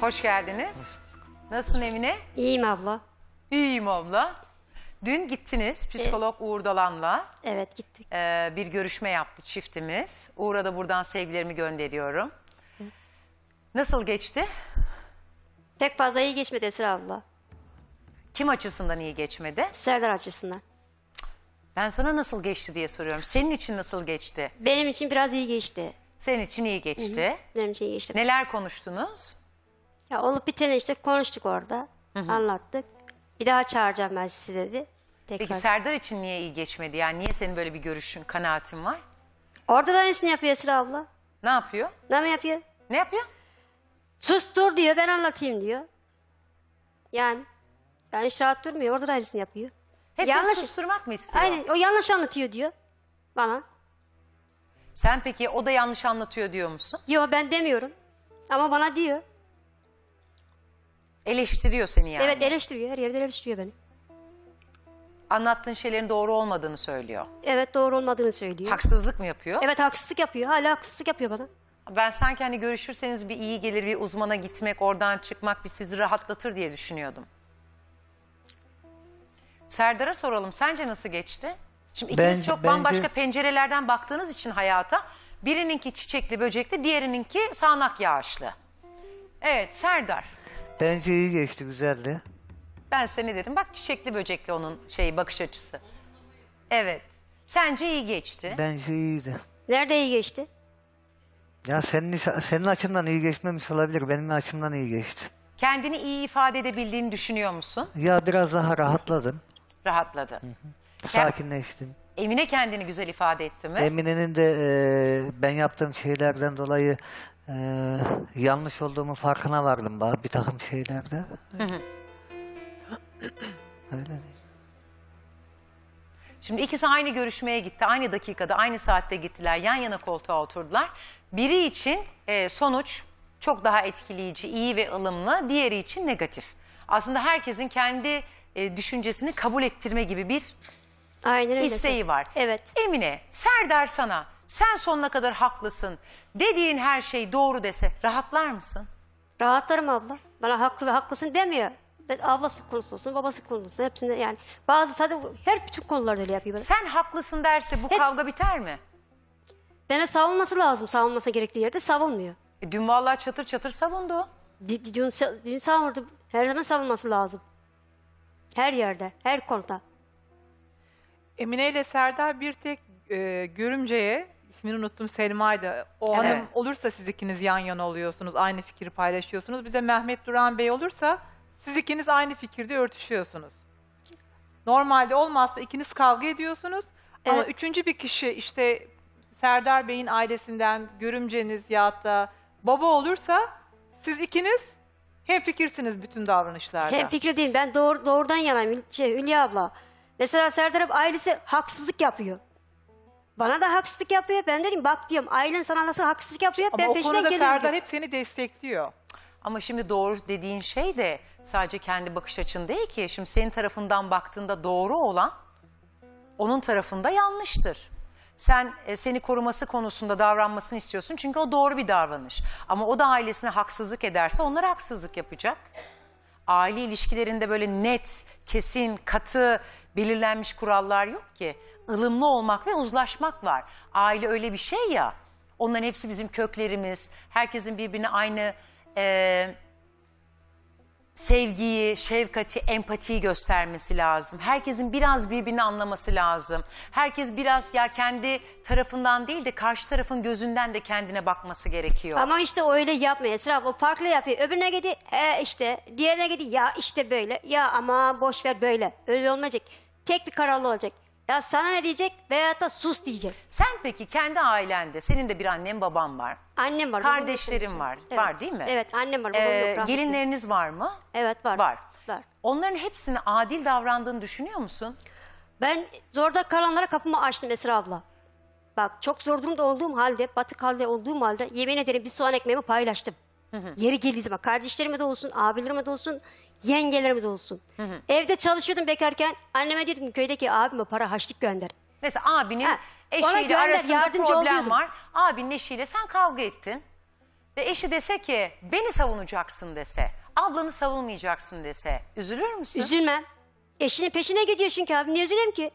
Hoş geldiniz. Nasılsın Emine? İyiyim abla. İyiyim abla. Dün gittiniz psikolog Uğur Dalan'la. Evet gittik. e, bir görüşme yaptı çiftimiz. Uğur'a da buradan sevgilerimi gönderiyorum. Nasıl geçti? Pek fazla iyi geçmedi Esra abla. Kim açısından iyi geçmedi? Serdar açısından. Ben sana nasıl geçti diye soruyorum. Senin için nasıl geçti? Benim için biraz iyi geçti. Senin için iyi geçti. Benim için iyi geçti. Neler konuştunuz? Ya olup biteni işte konuştuk orada. Hı hı. Anlattık. Bir daha çağıracağım ben sizi dedi. Tekrar. Peki Serdar için niye iyi geçmedi? Yani niye senin böyle bir görüşün, kanaatin var? Orada da aynısını yapıyor Esra abla. Ne yapıyor? Ne mi yapıyor? Ne yapıyor? Sus dur diyor ben anlatayım diyor. Yani yani hiç rahat durmuyor. Orada da aynısını yapıyor. Hepsini yanlış... susturmak mı istiyor? Aynen o yanlış anlatıyor diyor bana. Sen peki o da yanlış anlatıyor diyor musun? Yok ben demiyorum. Ama bana diyor. Eleştiriyor seni yani. Evet eleştiriyor. Her yerde eleştiriyor beni. Anlattığın şeylerin doğru olmadığını söylüyor. Evet doğru olmadığını söylüyor. Haksızlık mı yapıyor? Evet haksızlık yapıyor. Hala haksızlık yapıyor bana. Ben sanki hani görüşürseniz bir iyi gelir, bir uzmana gitmek, oradan çıkmak bir sizi rahatlatır diye düşünüyordum. Serdar'a soralım. Sence nasıl geçti? Şimdi ikiniz bence, çok bambaşka bence... pencerelerden baktığınız için hayata. Birininki çiçekli böcekli, diğerininki sağanak yağışlı. Evet Serdar. Bence iyi geçti, güzeldi. Ben seni dedim? Bak çiçekli böcekli onun şeyi bakış açısı. Evet. Sence iyi geçti. Bence iyiydi. Nerede iyi geçti? Ya senin, senin açından iyi geçmemiş olabilir. Benim açımdan iyi geçti. Kendini iyi ifade edebildiğini düşünüyor musun? Ya biraz daha rahatladım. Rahatladı. Hı hı. Sakinleştim. Emine kendini güzel ifade etti mi? Emine'nin de e, ben yaptığım şeylerden dolayı e, yanlış olduğumu farkına vardım var bir takım şeylerde. Öyle değil. Şimdi ikisi aynı görüşmeye gitti. Aynı dakikada, aynı saatte gittiler. Yan yana koltuğa oturdular. Biri için e, sonuç çok daha etkileyici, iyi ve ılımlı. Diğeri için negatif. Aslında herkesin kendi e, düşüncesini kabul ettirme gibi bir Aynen öyle. isteği var. Evet. Emine, Serdar sana sen sonuna kadar haklısın dediğin her şey doğru dese rahatlar mısın? Rahatlarım abla. Bana haklı ve haklısın demiyor. Ben ablası konusu babası konusu Hepsinde yani bazı sadece her bütün konularda öyle yapıyor. Sen haklısın derse bu Hep- kavga biter mi? Bana savunması lazım. Savunması gerektiği yerde savunmuyor. E, dün vallahi çatır çatır savundu. Dün, dün savundu. Her zaman savunması lazım. Her yerde, her konuda. Emine ile Serdar bir tek e, görümceye ismini unuttum Selma'ydı. O Evet. hanım olursa siz ikiniz yan yana oluyorsunuz, aynı fikri paylaşıyorsunuz. Bir de Mehmet Duran Bey olursa siz ikiniz aynı fikirde örtüşüyorsunuz. Normalde olmazsa ikiniz kavga ediyorsunuz ama üçüncü bir kişi işte Serdar Bey'in ailesinden görümceniz ya da baba olursa siz ikiniz hem fikirsiniz bütün davranışlarda. Hem fikir değil ben doğru, doğrudan yanayım Hül- şey, Hülya abla. Mesela Serdar abi ailesi haksızlık yapıyor. Bana da haksızlık yapıyor. Ben dedim bak diyorum ailen sana nasıl haksızlık yapıyor Ama ben o peşine konuda gelirim. Serdar hep seni destekliyor. Ama şimdi doğru dediğin şey de sadece kendi bakış açın değil ki. Şimdi senin tarafından baktığında doğru olan onun tarafında yanlıştır. Sen e, seni koruması konusunda davranmasını istiyorsun çünkü o doğru bir davranış. Ama o da ailesine haksızlık ederse onlar haksızlık yapacak. Aile ilişkilerinde böyle net, kesin, katı belirlenmiş kurallar yok ki. ılımlı olmak ve uzlaşmak var. Aile öyle bir şey ya. Onların hepsi bizim köklerimiz. Herkesin birbirine aynı e, sevgiyi, şefkati, empatiyi göstermesi lazım. Herkesin biraz birbirini anlaması lazım. Herkes biraz ya kendi tarafından değil de karşı tarafın gözünden de kendine bakması gerekiyor. Ama işte o öyle yapmıyor Esra. O farklı yapıyor. Öbürüne gidiyor e, işte. Diğerine gidiyor ya işte böyle. Ya ama boş ver böyle. Öyle olmayacak tek bir kararlı olacak. Ya sana ne diyecek veya da sus diyecek. Sen peki kendi ailende, senin de bir annen baban var. Annem var. Kardeşlerin var. Evet. Var değil mi? Evet annem var. Ee, yok, gelinleriniz var mı? Evet var. Var. var. Onların hepsini adil davrandığını düşünüyor musun? Ben zorda kalanlara kapımı açtım Esra abla. Bak çok zor durumda olduğum halde, batık halde olduğum halde yemin ederim bir soğan ekmeğimi paylaştım. Yeri geldiği bak kardeşlerime de olsun, abilerime de olsun, yengelerime de olsun. Evde çalışıyordum bekarken anneme dedim köydeki abime para haçlık gönder. Mesela abinin eşiyle gönder, arasında yardımcı problem oluyordum. var. Abinin eşiyle sen kavga ettin. Ve eşi dese ki beni savunacaksın dese, ablanı savunmayacaksın dese üzülür müsün? Üzülmem. Eşinin peşine gidiyor çünkü abi. Niye üzüleyim ki?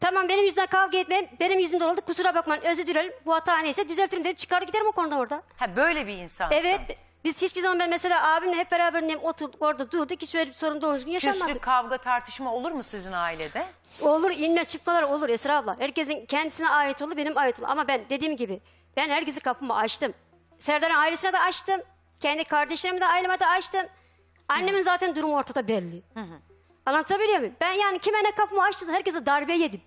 Tamam benim yüzümden kavga etmeyin. Benim yüzümden oldu. Kusura bakmayın. Özür dilerim. Bu hata neyse düzeltirim derim. Çıkar giderim o konuda orada. Ha böyle bir insansın. Evet. Biz hiçbir zaman ben mesela abimle hep beraber annem oturduk orada durduk. Hiç öyle bir sorun doğru düzgün yaşanmadı. Küslük, kavga, tartışma olur mu sizin ailede? Olur. inme çıkmalar olur Esra abla. Herkesin kendisine ait olur. Benim ait olur. Ama ben dediğim gibi ben herkesi kapımı açtım. Serdar'ın ailesine de açtım. Kendi kardeşlerimi de aileme de açtım. Annemin zaten durumu ortada belli. Hı hı. Anlatabiliyor muyum? Ben yani kime ne kapımı açtım herkese darbe yedim.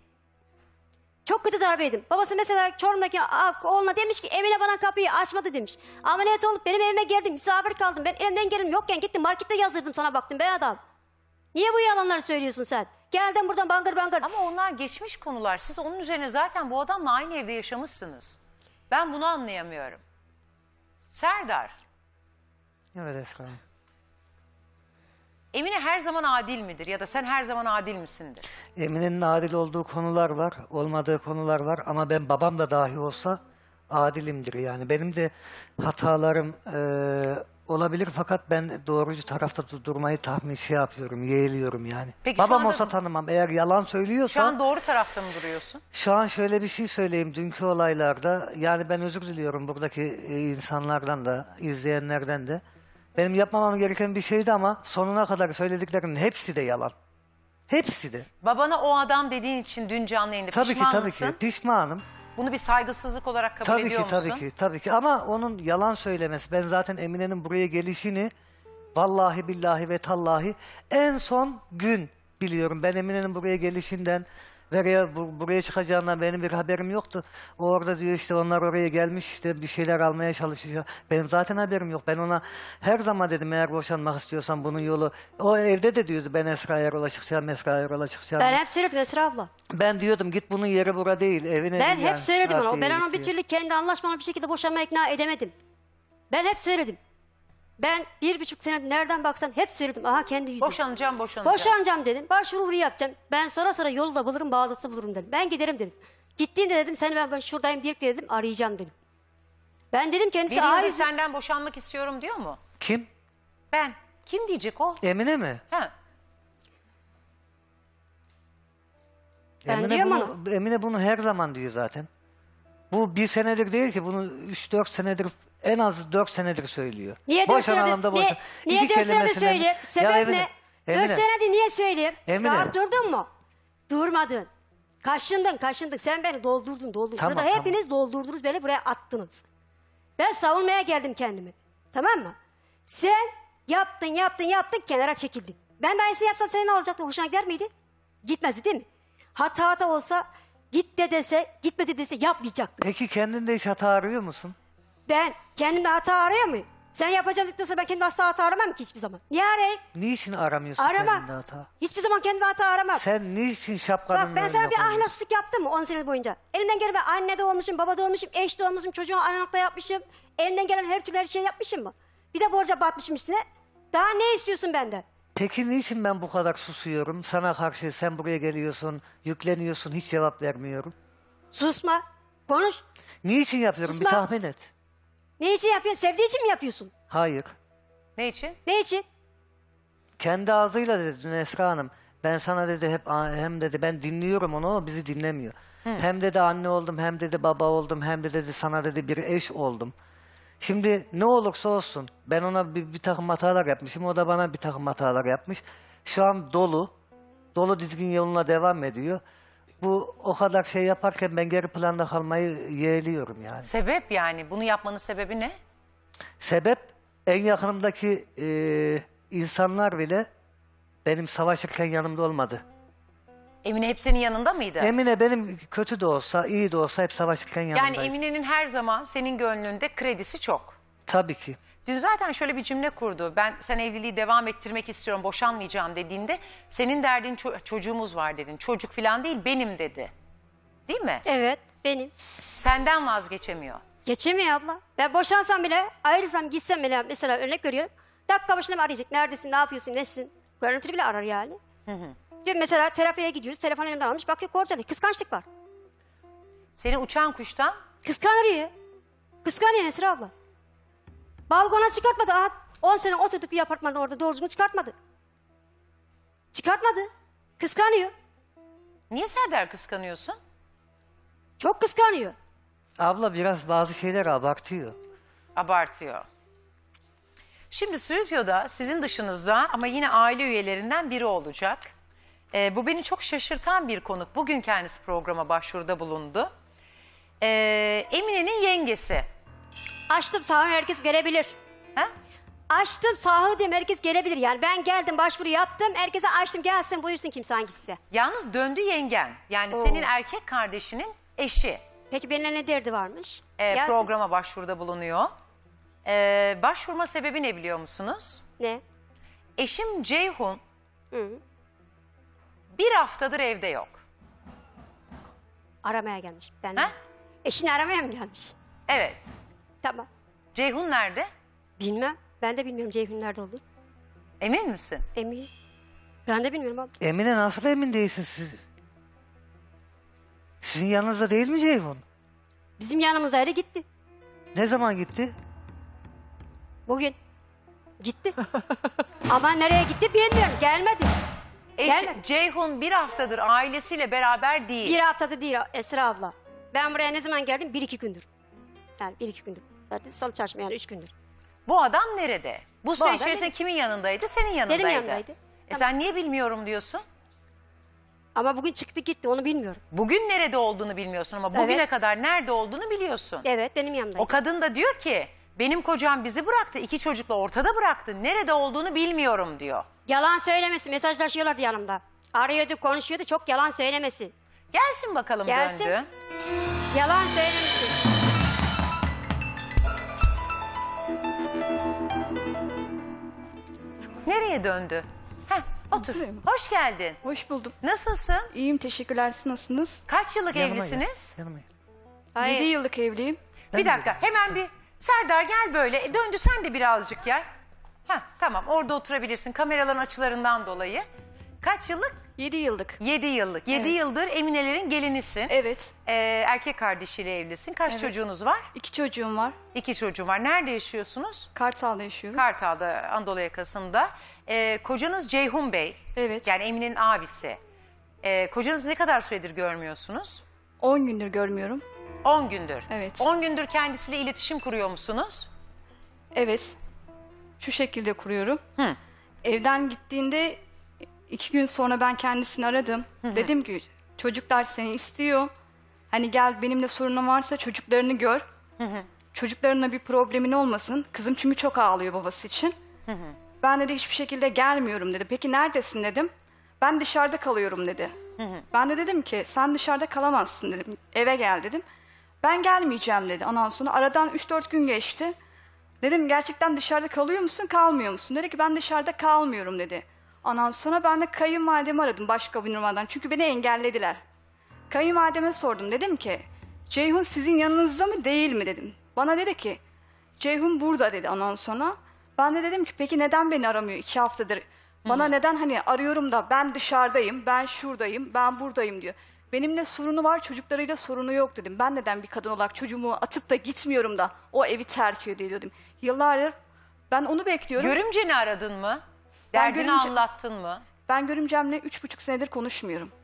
Çok kötü darbe yedim. Babası mesela Çorum'daki oğluna demiş ki Emine bana kapıyı açmadı demiş. Ameliyat olup benim evime geldim misafir kaldım. Ben elimden gelim yokken gittim markette yazdırdım sana baktım ben adam. Niye bu yalanları söylüyorsun sen? Geldim buradan bangır bangır. Ama onlar geçmiş konular. Siz onun üzerine zaten bu adamla aynı evde yaşamışsınız. Ben bunu anlayamıyorum. Serdar. Evet Esra Emine her zaman adil midir ya da sen her zaman adil misindir? Emine'nin adil olduğu konular var, olmadığı konular var ama ben babam da dahi olsa adilimdir. Yani benim de hatalarım e, olabilir fakat ben doğrucu tarafta durmayı tahmin şey yapıyorum, yeğliyorum yani. Peki Babam anda- olsa tanımam. Eğer yalan söylüyorsa... Şu an doğru tarafta mı duruyorsun? Şu an şöyle bir şey söyleyeyim dünkü olaylarda. Yani ben özür diliyorum buradaki e, insanlardan da, izleyenlerden de. Benim yapmamam gereken bir şeydi ama sonuna kadar söylediklerinin hepsi de yalan. Hepsi de. Babana o adam dediğin için dün canlı yayında Tabii ki tabii mısın? ki pişmanım. Bunu bir saygısızlık olarak kabul Tabii ediyor ki musun? tabii ki tabii ki ama onun yalan söylemesi ben zaten Emine'nin buraya gelişini vallahi billahi ve tallahi en son gün biliyorum. Ben Emine'nin buraya gelişinden Nereye, bu, buraya çıkacağından benim bir haberim yoktu. O orada diyor işte onlar oraya gelmiş işte bir şeyler almaya çalışıyor. Benim zaten haberim yok. Ben ona her zaman dedim eğer boşanmak istiyorsan bunun yolu. O evde de diyordu ben Esra Erol'a çıkacağım, Esra Erol'a çıkacağım. Ben hep söyledim Esra abla. Ben diyordum git bunun yeri bura değil, evine Ben hep yani, söyledim onu. Ben onu bir türlü kendi anlaşmamı bir şekilde boşanma ikna edemedim. Ben hep söyledim. Ben bir buçuk sene nereden baksan hep söyledim. Aha kendi yüzüm. Boşanacağım, boşanacağım. Boşanacağım dedim. Başvuru yapacağım. Ben sonra sonra yolu da bulurum, bağlantısını bulurum dedim. Ben giderim dedim. gittiğinde dedim seni ben, ben şuradayım diye dedim arayacağım dedim. Ben dedim kendisi Birinde ağır senden boşanmak istiyorum diyor mu? Kim? Ben. Kim diyecek o? Emine mi? Ha. Emine bunu, Emine bunu her zaman diyor zaten. Bu bir senedir değil ki bunu 3-4 senedir en az 4 senedir söylüyor. Niye dört Boşanalım da senedir? boşan. Niye, niye İki dört senedir söylüyor? söyleyeyim? Sebep Ya ne? Emine, Dört senedir niye söylüyor? Emine. Rahat durdun mu? Durmadın. Kaşındın, kaşındık. Sen beni doldurdun, doldurdun. Tamam, Burada tamam. hepiniz doldurdunuz, beni buraya attınız. Ben savunmaya geldim kendimi. Tamam mı? Sen yaptın, yaptın, yaptın, kenara çekildin. Ben de aynısını yapsam senin ne olacaktı? Hoşuna gider miydi? Gitmezdi değil mi? Hata da olsa, git de dese, gitmedi dese yapmayacaktı. Peki kendinde hiç hata arıyor musun? Ben kendimde hata araya mı? Sen yapacağım şey dedikten ben kendimde asla hata aramam ki hiçbir zaman. Niye arayayım? Niçin aramıyorsun Arama. kendinde hata? Hiçbir zaman kendime hata aramam. Sen niçin şapkanın Bak ben önüne sana bir koyuyorsun? ahlaksızlık yaptım mı on sene boyunca? Elimden gelen ben anne de olmuşum, baba da olmuşum, eş de olmuşum, çocuğa analıkla yapmışım. Elimden gelen her türlü her şeyi yapmışım mı? Bir de borca batmışım üstüne. Daha ne istiyorsun benden? Peki niçin ben bu kadar susuyorum? Sana karşı sen buraya geliyorsun, yükleniyorsun, hiç cevap vermiyorum. Susma, konuş. Niçin yapıyorum bir tahmin et. Ne için yapıyorsun? Sevdiği için mi yapıyorsun? Hayır. Ne için? Ne için? Kendi ağzıyla dedi Esra Hanım. Ben sana dedi hep hem dedi ben dinliyorum onu ama bizi dinlemiyor. Hı. Hem dedi anne oldum hem dedi baba oldum hem de dedi sana dedi bir eş oldum. Şimdi ne olursa olsun ben ona bir, bir takım hatalar yapmışım o da bana bir takım hatalar yapmış. Şu an dolu. Dolu dizgin yoluna devam ediyor bu o kadar şey yaparken ben geri planda kalmayı yeğliyorum yani. Sebep yani bunu yapmanın sebebi ne? Sebep en yakınımdaki e, insanlar bile benim savaşırken yanımda olmadı. Emine hep senin yanında mıydı? Emine benim kötü de olsa iyi de olsa hep savaşırken yanımdaydı. Yani Emine'nin her zaman senin gönlünde kredisi çok. Tabii ki. Dün zaten şöyle bir cümle kurdu. Ben sen evliliği devam ettirmek istiyorum, boşanmayacağım dediğinde senin derdin ço- çocuğumuz var dedin. Çocuk falan değil benim dedi. Değil mi? Evet benim. Senden vazgeçemiyor. Geçemiyor abla. Ben boşansam bile ayrılsam gitsem bile mesela örnek görüyorum. Dakika başına mı arayacak? Neredesin? Ne yapıyorsun? Nesin? Görüntülü bile arar yani. Dün mesela terapiye gidiyoruz. Telefon elimden almış. Bakıyor korcalı. Kıskançlık var. Seni uçan kuştan Kıskanır ya. Kıskanıyor Esra abla. Balkona çıkartmadı. Aha, 10 sene oturduk bir apartmanda orada doğrucunu çıkartmadı. Çıkartmadı. Kıskanıyor. Niye Serdar kıskanıyorsun? Çok kıskanıyor. Abla biraz bazı şeyler abartıyor. Abartıyor. Şimdi Stüdyo'da sizin dışınızda ama yine aile üyelerinden biri olacak. Ee, bu beni çok şaşırtan bir konuk. Bugün kendisi programa başvuruda bulundu. Ee, Emine'nin yengesi. Açtım sahayı herkes gelebilir. Ha? Açtım sahayı diyorum herkes gelebilir. Yani ben geldim başvuru yaptım. Herkese açtım gelsin buyursun kimse hangisi. Yalnız döndü yengen. Yani Oo. senin erkek kardeşinin eşi. Peki benimle ne derdi varmış? Ee, programa başvuruda bulunuyor. Ee, başvurma sebebi ne biliyor musunuz? Ne? Eşim Ceyhun Hı. bir haftadır evde yok. Aramaya gelmiş. Ben Eşini aramaya mı gelmiş? Evet. Tamam. Ceyhun nerede? Bilmem. Ben de bilmiyorum Ceyhun nerede olduğunu. Emin misin? Emin. Ben de bilmiyorum abla. Emine nasıl emin değilsin siz? Sizin yanınızda değil mi Ceyhun? Bizim yanımızda yanımızdaydı gitti. Ne zaman gitti? Bugün. Gitti. Ama nereye gitti bilmiyorum. Gelmedi. Eş, Gelmedi. Ceyhun bir haftadır ailesiyle beraber değil. Bir haftadır değil Esra abla. Ben buraya ne zaman geldim? Bir iki gündür. Yani bir iki gündür. Zaten salı çarşamba yani üç gündür. Bu adam nerede? Bu, süre içerisinde kimin yanındaydı? Senin yanındaydı. Benim yanındaydı. E sen niye bilmiyorum diyorsun? Ama bugün çıktı gitti onu bilmiyorum. Bugün nerede olduğunu bilmiyorsun ama bugüne Evet. kadar nerede olduğunu biliyorsun. Evet benim yanımdaydı. O kadın da diyor ki benim kocam bizi bıraktı iki çocukla ortada bıraktı nerede olduğunu bilmiyorum diyor. Yalan söylemesi mesajlaşıyorlardı yanımda. Arıyordu konuşuyordu çok yalan söylemesi. Gelsin bakalım Gelsin. döndü. Yalan söylemesi. Nereye döndü? Heh, otur. Oturayım. Hoş geldin. Hoş buldum. Nasılsın? İyiyim teşekkürler. Siz nasılsınız? Kaç yıllık Yanıma evlisiniz? Yanıma gel. Hayır. 7 yıllık evliyim. Ben Bir dakika geliyorum. hemen bir Serdar gel böyle. E, döndü sen de birazcık gel. Heh, tamam orada oturabilirsin kameraların açılarından dolayı. Kaç yıllık? 7 yıllık. 7 yıllık. 7 Evet. yıldır Eminelerin gelinisin. Evet. Ee, erkek kardeşiyle evlisin. Kaç Evet. çocuğunuz var? iki çocuğum var. İki çocuğum var. Nerede yaşıyorsunuz? Kartal'da yaşıyorum. Kartal'da, Anadolu yakasında. Ee, kocanız Ceyhun Bey. evet. Yani Emine'nin abisi. Ee, kocanızı ne kadar süredir görmüyorsunuz? 10 gündür görmüyorum. 10 gündür. Evet. 10 gündür kendisiyle iletişim kuruyor musunuz? Evet. Şu şekilde kuruyorum. Evden gittiğinde İki gün sonra ben kendisini aradım. Dedim ki çocuklar seni istiyor. Hani gel benimle sorunun varsa çocuklarını gör. Çocuklarına bir problemin olmasın. Kızım çünkü çok ağlıyor babası için. ben de hiçbir şekilde gelmiyorum dedi. Peki neredesin dedim. Ben dışarıda kalıyorum dedi. ben de dedim ki sen dışarıda kalamazsın dedim. Eve gel dedim. Ben gelmeyeceğim dedi ondan sonra. Aradan 3-4 gün geçti. Dedim gerçekten dışarıda kalıyor musun kalmıyor musun? Dedi ki ben dışarıda kalmıyorum dedi. Ondan sonra ben de kayınvalidemi aradım başka bir numaradan. Çünkü beni engellediler. Kayınvalideme sordum. Dedim ki Ceyhun sizin yanınızda mı değil mi dedim. Bana dedi ki Ceyhun burada dedi ondan sonra. Ben de dedim ki peki neden beni aramıyor iki haftadır? Bana Hı. neden hani arıyorum da ben dışarıdayım, ben şuradayım, ben buradayım diyor. Benimle sorunu var, çocuklarıyla sorunu yok dedim. Ben neden bir kadın olarak çocuğumu atıp da gitmiyorum da o evi terk ediyor dedim. Yıllardır ben onu bekliyorum. Görümceni aradın mı? Ben Derdini anlattın mı? Ben görümcemle üç buçuk senedir konuşmuyorum.